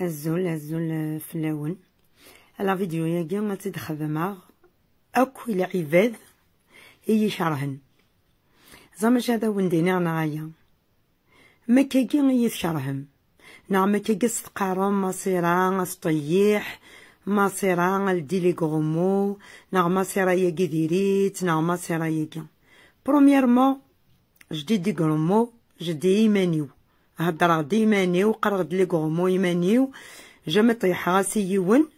الزول الزول اللون على فيديو ياكي ما مع اكو الى عباد هي شرهن زعما شاده وندينا نعايا ما كاكي يتشرهم نعم ما كاكي ستقارو ما سطيح مصيرا ما لي غومو نعم مصيرا ياكي يجديريت نعم مصيرا يجي بروميرمون جدي دي غرومو جدي يمانيو هضر غد يمانيو قرا غد لي غرومو يمانيو جامي طيح راسي يون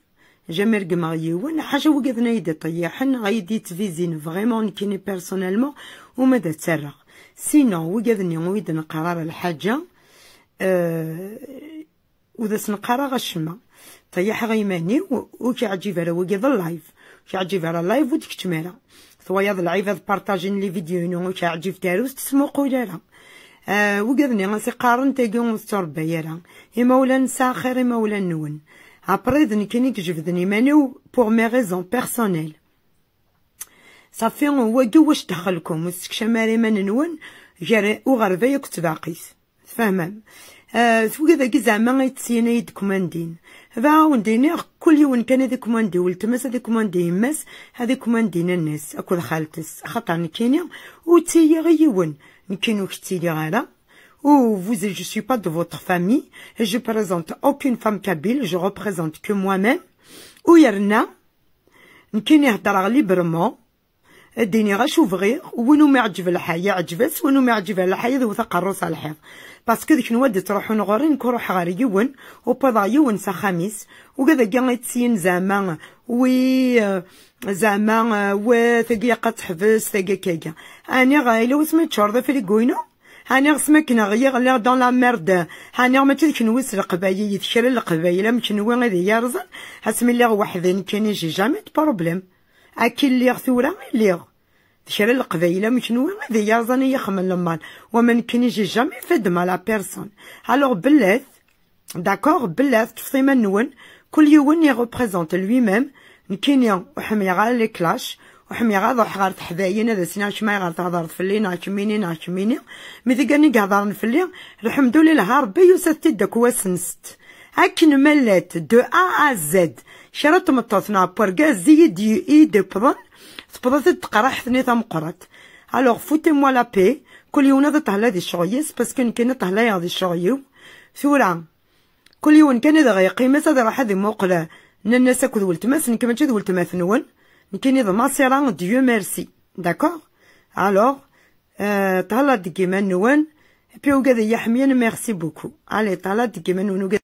جامي رقمغ يون حاجه وقفنا يدي طيحن غيدي تفيزين فغيمون كيني بيرسونيلمون وماذا تسرى سينو وقفني ويد نقرار الحاجه أه وذا سنقرا غشما طيح غيماني وكيعجب على وقد اللايف كيعجب على اللايف وديك تمالا ثوياض العباد بارطاجين لي فيديو نو تعجب داروس قولا لا آه وقذني غنسي قارن تاقيون ستور بايرا نساخر إما ولا نون ذني كيني كجبدني مانو بوغ مي غيزون بيرسونيل صافي هو كي واش دخلكم وستكشا ماري ما نون غير وغربية كنت باقيت فاهمة آه، سوي هذاك زعما يتسينا يد كوماندين هذا ونديني كل يوم كان هذا كوماندي ولتمس هذا كوماندي يمس هذا كوماندين الناس اكل خالتس خاطر نكيني وتسيا غي يون نكينو كتيلي غالا Oh, vous, je suis pas de votre famille. Je présente aucune femme kabyle. Je représente que moi-même. Ou yerna. Nkini librement. اديني غا شوف غير وينو ما يعجب الحياة عجبت وينو ما يعجبها ذو ثقة الروس على الحيط باسكو ديك نودي تروحو نغوري نكروح غير يون وبضع يون سا خميس وكذا كان يتسين زمان وي زمان وثقيا قد تحبس ثقيا كيكا اني غايلة وسمي تشرضة في الكوينو هاني غسمك نغيغ لي دون لا ميرد هاني ماشي ديك نويس القبايل يتكرا القبايل مشنوي غادي يرزق هاسمي لي وحدين كاينين جي جامي بروبليم أكي اللي ثورة اللي تشرى القبيلة مشنو هذا يازن يخمن لمان وما نكنيش جامي فدما لا بيرسون الوغ بلات داكوغ بلات تفصيما نون كل يون يغوبريزونت لوي ميم نكينيا وحميا غا لي كلاش وحمي غا روح غارت حدايا هذا سنا شما غارت هضرت الليل ناشميني ناشميني مي ذيك اني قهضرن فلي الحمد لله ربي يوسف تدك واسنست اكن ملت دو ا زد شرط متصنع بورغا زيد يو اي دو بون سبرات تقرح ثني ثم قرات الوغ فوتي مو لا بي كل يوم نضط على هذه الشغيس باسكو كان نطلع على هذه الشغيو ثورا كل يوم كان اذا غي قيمه صدر راح هذه موقله الناس كذ ولت ما سن كما تشد ولت ما ثنون يمكن اذا ما سيرا ديو ميرسي داكور الوغ طلعت كيما نون بيو قاد يحمينا ميرسي بوكو علي طلعت كيما نون